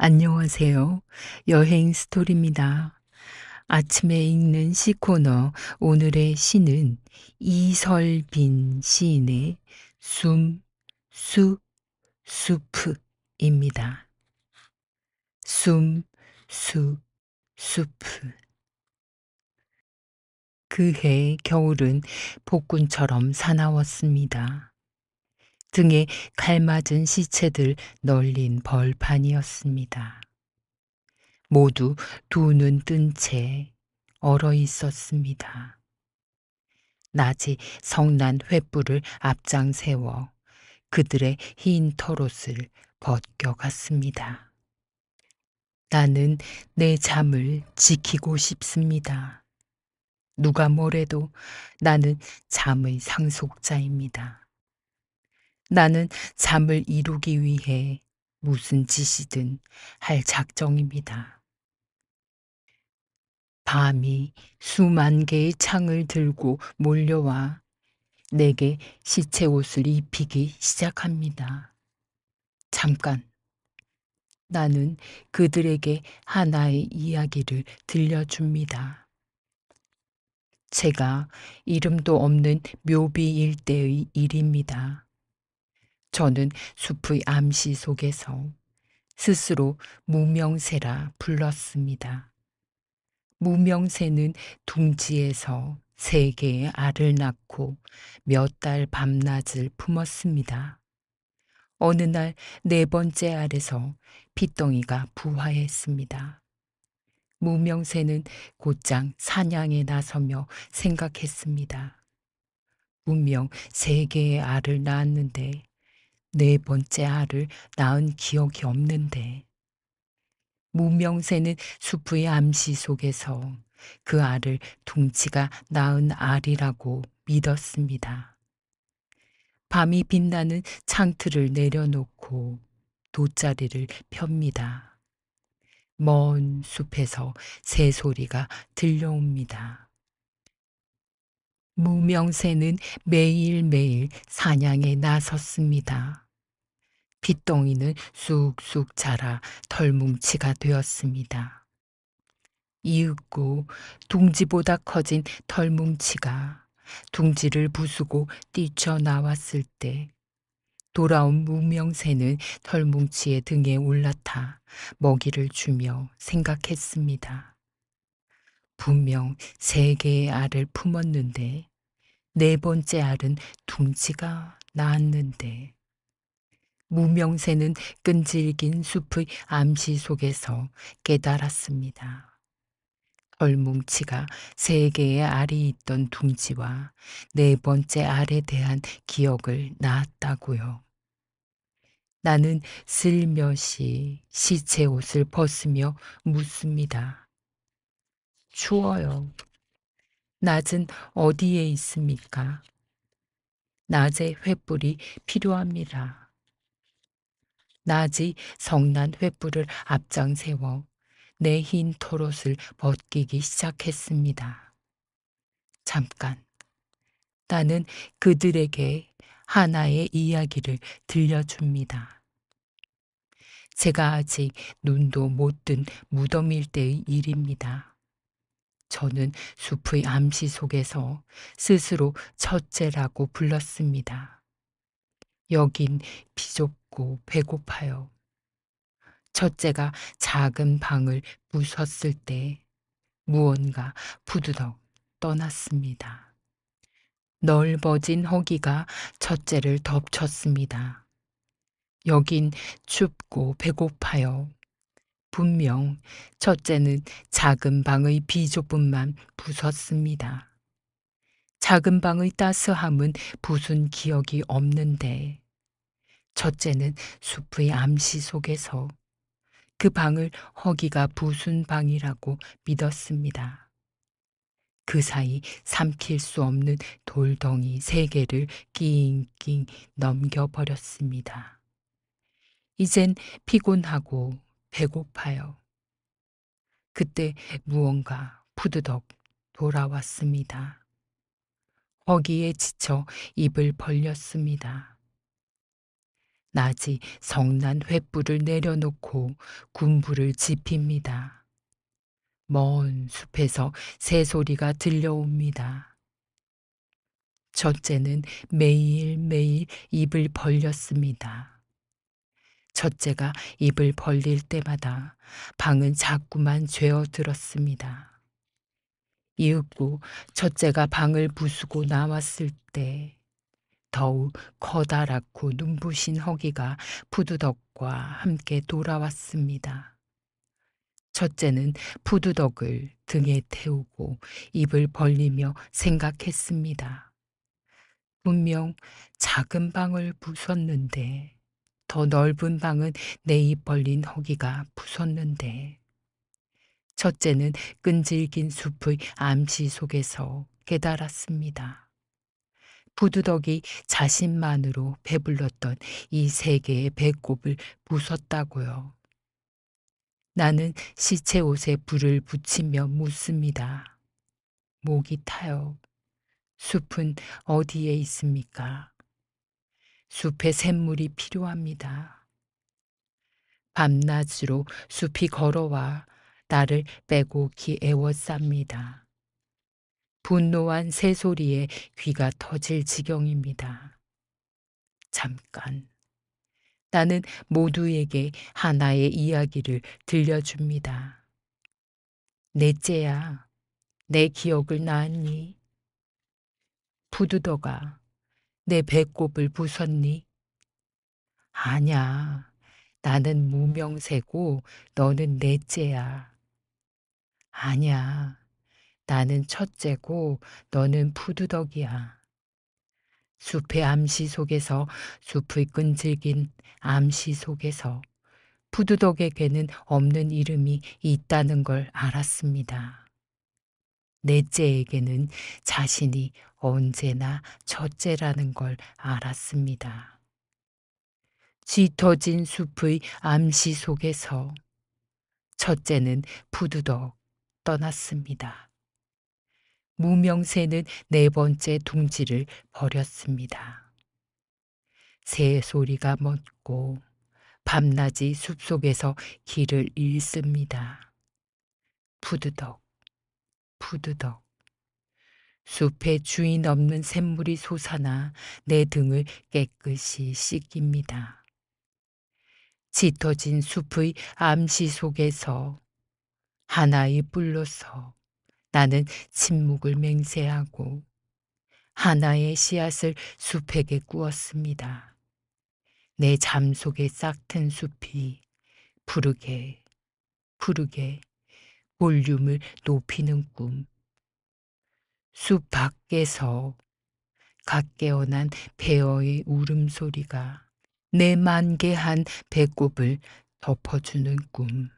안녕하세요. 여행 스토리입니다. 아침에 읽는 시 코너 오늘의 시는 이설빈 시인의 숨, 수, 수프입니다. 숨, 수, 수프 그해 겨울은 복군처럼 사나웠습니다. 등에 갈맞은 시체들 널린 벌판이었습니다. 모두 두 눈 뜬 채 얼어 있었습니다. 낮이 성난 횃불을 앞장 세워 그들의 흰 털옷을 벗겨갔습니다. 나는 내 잠을 지키고 싶습니다. 누가 뭐래도 나는 잠의 상속자입니다. 나는 잠을 이루기 위해 무슨 짓이든 할 작정입니다. 밤이 수만 개의 창을 들고 몰려와 내게 시체 옷을 입히기 시작합니다. 잠깐. 나는 그들에게 하나의 이야기를 들려줍니다. 제가 이름도 없는 묘비 일대의 일입니다. 저는 숲의 암시 속에서 스스로 무명새라 불렀습니다. 무명새는 둥지에서 세 개의 알을 낳고 몇 달 밤낮을 품었습니다. 어느 날 네 번째 알에서 핏덩이가 부화했습니다. 무명새는 곧장 사냥에 나서며 생각했습니다. 분명 세 개의 알을 낳았는데 네 번째 알을 낳은 기억이 없는데 무명새는 수프의 암시 속에서 그 알을 둥치가 낳은 알이라고 믿었습니다. 밤이 빛나는 창틀을 내려놓고 돗자리를 펴니다. 먼 숲에서 새소리가 들려옵니다. 무명새는 매일매일 사냥에 나섰습니다. 빗덩이는 쑥쑥 자라 털뭉치가 되었습니다. 이윽고 둥지보다 커진 털뭉치가 둥지를 부수고 뛰쳐나왔을 때 돌아온 무명새는 털뭉치의 등에 올라타 먹이를 주며 생각했습니다. 분명 세 개의 알을 품었는데 네 번째 알은 둥지가 나았는데 무명새는 끈질긴 숲의 암시 속에서 깨달았습니다. 얼뭉치가 세 개의 알이 있던 둥지와 네 번째 알에 대한 기억을 낳았다고요. 나는 슬며시 시체 옷을 벗으며 묻습니다. 추워요. 낮은 어디에 있습니까? 낮의 횃불이 필요합니다. 낮이 성난 횃불을 앞장 세워 내 흰 토롯을 벗기기 시작했습니다. 잠깐. 나는 그들에게 하나의 이야기를 들려줍니다. 제가 아직 눈도 못 뜬 무덤일 때의 일입니다. 저는 숲의 암시 속에서 스스로 첫째라고 불렀습니다. 여긴 비좁고 배고파요. 첫째가 작은 방을 부쉈을 때 무언가 부드덕 떠났습니다. 넓어진 허기가 첫째를 덮쳤습니다. 여긴 춥고 배고파요. 분명 첫째는 작은 방의 비조뿐만 부쉈습니다. 작은 방의 따스함은 부순 기억이 없는데 첫째는 숲의 암시 속에서 그 방을 허기가 부순 방이라고 믿었습니다. 그 사이 삼킬 수 없는 돌덩이 세 개를 낑낑 넘겨버렸습니다. 이젠 피곤하고 배고파요. 그때 무언가 부드덕 돌아왔습니다. 허기에 지쳐 입을 벌렸습니다. 낮이 성난 횃불을 내려놓고 군불을 지핍니다. 먼 숲에서 새소리가 들려옵니다. 첫째는 매일매일 입을 벌렸습니다. 첫째가 입을 벌릴 때마다 방은 자꾸만 죄어들었습니다. 이윽고 첫째가 방을 부수고 나왔을 때 더욱 커다랗고 눈부신 허기가 푸드덕과 함께 돌아왔습니다. 첫째는 푸드덕을 등에 태우고 입을 벌리며 생각했습니다. 분명 작은 방을 부쉈는데 더 넓은 방은 내 입 벌린 허기가 부섰는데 첫째는 끈질긴 숲의 암시 속에서 깨달았습니다. 부두덕이 자신만으로 배불렀던 이 세계의 배꼽을 부쉈다고요. 나는 시체 옷에 불을 붙이며 묻습니다. 목이 타요. 숲은 어디에 있습니까? 숲의 샘물이 필요합니다. 밤낮으로 숲이 걸어와 나를 빼곡히 애워쌉니다. 분노한 새소리에 귀가 터질 지경입니다. 잠깐. 나는 모두에게 하나의 이야기를 들려줍니다. 넷째야, 내 기억을 낳았니? 부두더가 내 배꼽을 부쉈니? 아냐. 나는 무명세고 너는 넷째야. 아냐. 나는 첫째고 너는 푸드덕이야. 숲의 암시 속에서 숲의 끈질긴 암시 속에서 푸드덕에게는 없는 이름이 있다는 걸 알았습니다. 넷째에게는 자신이 언제나 첫째라는 걸 알았습니다. 짙어진 숲의 암시 속에서 첫째는 부두덕 떠났습니다. 무명새는 네 번째 둥지를 버렸습니다. 새 소리가 멎고 밤낮이 숲속에서 길을 잃습니다. 부드덕 후드덕. 숲에 주인 없는 샘물이 솟아나 내 등을 깨끗이 씻깁니다. 짙어진 숲의 암시 속에서 하나의 뿔로서 나는 침묵을 맹세하고 하나의 씨앗을 숲에게 꾸었습니다. 내 잠 속에 싹 튼 숲이 푸르게 푸르게 볼륨을 높이는 꿈. 숲 밖에서 갓 깨어난 배어의 울음소리가 내 만개한 배꼽을 덮어주는 꿈.